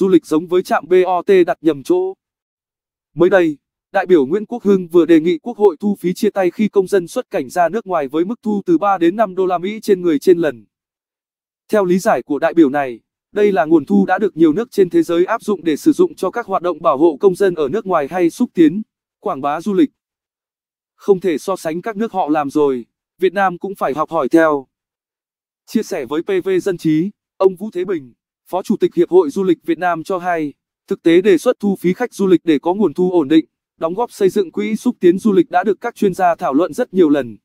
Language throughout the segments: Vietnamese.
du lịch giống với trạm BOT đặt nhầm chỗ. Mới đây, đại biểu Nguyễn Quốc Hưng vừa đề nghị Quốc hội thu phí chia tay khi công dân xuất cảnh ra nước ngoài với mức thu từ 3 đến 5 đô la Mỹ trên người trên lần. Theo lý giải của đại biểu này, đây là nguồn thu đã được nhiều nước trên thế giới áp dụng để sử dụng cho các hoạt động bảo hộ công dân ở nước ngoài hay xúc tiến, quảng bá du lịch. Không thể so sánh các nước họ làm rồi, Việt Nam cũng phải học hỏi theo. Chia sẻ với PV Dân Trí, ông Vũ Thế Bình Phó Chủ tịch Hiệp hội Du lịch Việt Nam cho hay, thực tế đề xuất thu phí khách du lịch để có nguồn thu ổn định, đóng góp xây dựng quỹ xúc tiến du lịch đã được các chuyên gia thảo luận rất nhiều lần.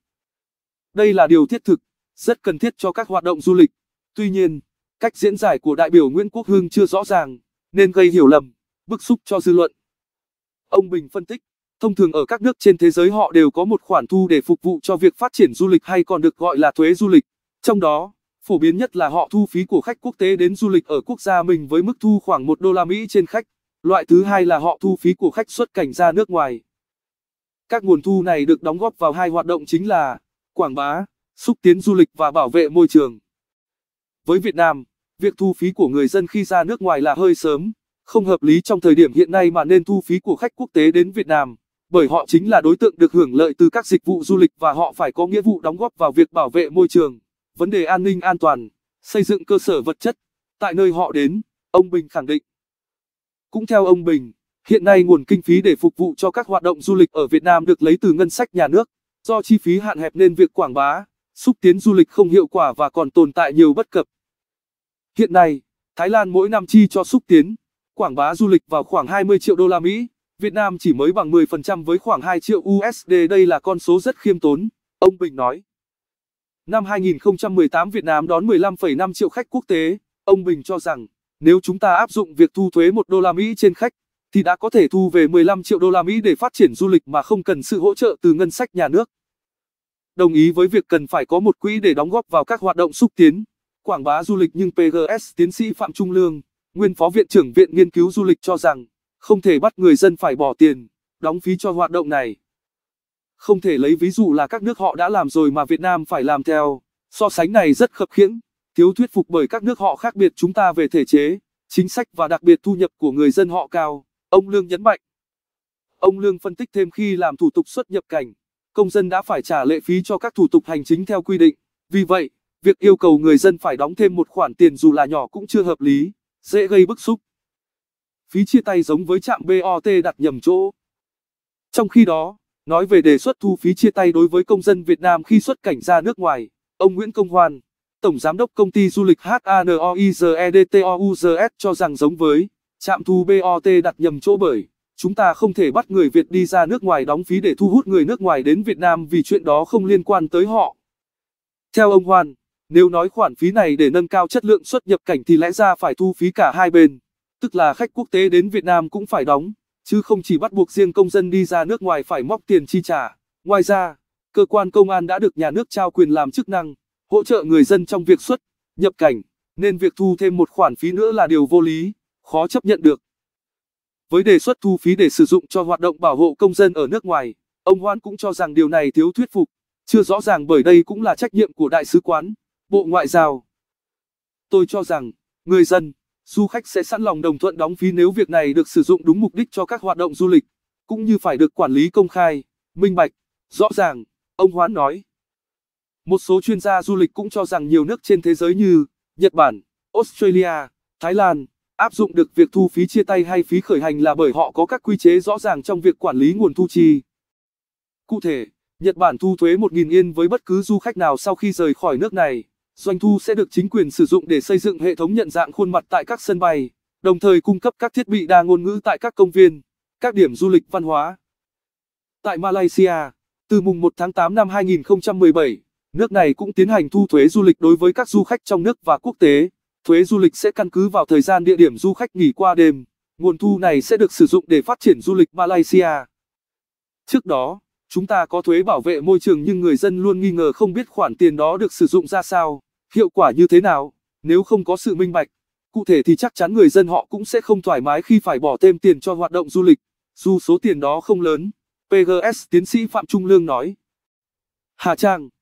Đây là điều thiết thực, rất cần thiết cho các hoạt động du lịch. Tuy nhiên, cách diễn giải của đại biểu Nguyễn Quốc Hưng chưa rõ ràng, nên gây hiểu lầm, bức xúc cho dư luận. Ông Bình phân tích, thông thường ở các nước trên thế giới họ đều có một khoản thu để phục vụ cho việc phát triển du lịch hay còn được gọi là thuế du lịch. Trong đó, Phổ biến nhất là họ thu phí của khách quốc tế đến du lịch ở quốc gia mình với mức thu khoảng 1 đô la Mỹ trên khách. Loại thứ hai là họ thu phí của khách xuất cảnh ra nước ngoài. Các nguồn thu này được đóng góp vào hai hoạt động chính là quảng bá, xúc tiến du lịch và bảo vệ môi trường. Với Việt Nam, việc thu phí của người dân khi ra nước ngoài là hơi sớm, không hợp lý trong thời điểm hiện nay mà nên thu phí của khách quốc tế đến Việt Nam, bởi họ chính là đối tượng được hưởng lợi từ các dịch vụ du lịch và họ phải có nghĩa vụ đóng góp vào việc bảo vệ môi trường vấn đề an ninh an toàn, xây dựng cơ sở vật chất. Tại nơi họ đến, ông Bình khẳng định. Cũng theo ông Bình, hiện nay nguồn kinh phí để phục vụ cho các hoạt động du lịch ở Việt Nam được lấy từ ngân sách nhà nước. Do chi phí hạn hẹp nên việc quảng bá, xúc tiến du lịch không hiệu quả và còn tồn tại nhiều bất cập. Hiện nay, Thái Lan mỗi năm chi cho xúc tiến, quảng bá du lịch vào khoảng 20 triệu đô la Mỹ, Việt Nam chỉ mới bằng 10% với khoảng 2 triệu USD đây là con số rất khiêm tốn, ông Bình nói. Năm 2018 Việt Nam đón 15,5 triệu khách quốc tế, ông Bình cho rằng nếu chúng ta áp dụng việc thu thuế 1 đô la Mỹ trên khách thì đã có thể thu về 15 triệu đô la Mỹ để phát triển du lịch mà không cần sự hỗ trợ từ ngân sách nhà nước. Đồng ý với việc cần phải có một quỹ để đóng góp vào các hoạt động xúc tiến, quảng bá du lịch nhưng PGS tiến sĩ Phạm Trung Lương, nguyên phó viện trưởng Viện Nghiên cứu Du lịch cho rằng không thể bắt người dân phải bỏ tiền, đóng phí cho hoạt động này. Không thể lấy ví dụ là các nước họ đã làm rồi mà Việt Nam phải làm theo. So sánh này rất khập khiễng, thiếu thuyết phục bởi các nước họ khác biệt chúng ta về thể chế, chính sách và đặc biệt thu nhập của người dân họ cao, ông Lương nhấn mạnh. Ông Lương phân tích thêm khi làm thủ tục xuất nhập cảnh, công dân đã phải trả lệ phí cho các thủ tục hành chính theo quy định. Vì vậy, việc yêu cầu người dân phải đóng thêm một khoản tiền dù là nhỏ cũng chưa hợp lý, dễ gây bức xúc. Phí chia tay giống với trạm BOT đặt nhầm chỗ. Trong khi đó, Nói về đề xuất thu phí chia tay đối với công dân Việt Nam khi xuất cảnh ra nước ngoài, ông Nguyễn Công Hoan, Tổng Giám đốc Công ty Du lịch HANOIZEDTOUZS cho rằng giống với trạm thu BOT đặt nhầm chỗ bởi chúng ta không thể bắt người Việt đi ra nước ngoài đóng phí để thu hút người nước ngoài đến Việt Nam vì chuyện đó không liên quan tới họ. Theo ông Hoan, nếu nói khoản phí này để nâng cao chất lượng xuất nhập cảnh thì lẽ ra phải thu phí cả hai bên, tức là khách quốc tế đến Việt Nam cũng phải đóng chứ không chỉ bắt buộc riêng công dân đi ra nước ngoài phải móc tiền chi trả. Ngoài ra, cơ quan công an đã được nhà nước trao quyền làm chức năng, hỗ trợ người dân trong việc xuất, nhập cảnh, nên việc thu thêm một khoản phí nữa là điều vô lý, khó chấp nhận được. Với đề xuất thu phí để sử dụng cho hoạt động bảo hộ công dân ở nước ngoài, ông Hoan cũng cho rằng điều này thiếu thuyết phục, chưa rõ ràng bởi đây cũng là trách nhiệm của Đại sứ quán, Bộ Ngoại giao. Tôi cho rằng, người dân, du khách sẽ sẵn lòng đồng thuận đóng phí nếu việc này được sử dụng đúng mục đích cho các hoạt động du lịch, cũng như phải được quản lý công khai, minh bạch, rõ ràng, ông Hoán nói. Một số chuyên gia du lịch cũng cho rằng nhiều nước trên thế giới như Nhật Bản, Australia, Thái Lan áp dụng được việc thu phí chia tay hay phí khởi hành là bởi họ có các quy chế rõ ràng trong việc quản lý nguồn thu chi. Cụ thể, Nhật Bản thu thuế 1.000 yên với bất cứ du khách nào sau khi rời khỏi nước này doanh thu sẽ được chính quyền sử dụng để xây dựng hệ thống nhận dạng khuôn mặt tại các sân bay, đồng thời cung cấp các thiết bị đa ngôn ngữ tại các công viên, các điểm du lịch văn hóa. Tại Malaysia, từ mùng 1 tháng 8 năm 2017, nước này cũng tiến hành thu thuế du lịch đối với các du khách trong nước và quốc tế. Thuế du lịch sẽ căn cứ vào thời gian địa điểm du khách nghỉ qua đêm. Nguồn thu này sẽ được sử dụng để phát triển du lịch Malaysia. Trước đó, Chúng ta có thuế bảo vệ môi trường nhưng người dân luôn nghi ngờ không biết khoản tiền đó được sử dụng ra sao, hiệu quả như thế nào, nếu không có sự minh bạch. Cụ thể thì chắc chắn người dân họ cũng sẽ không thoải mái khi phải bỏ thêm tiền cho hoạt động du lịch, dù số tiền đó không lớn. PGS tiến sĩ Phạm Trung Lương nói. Hà Trang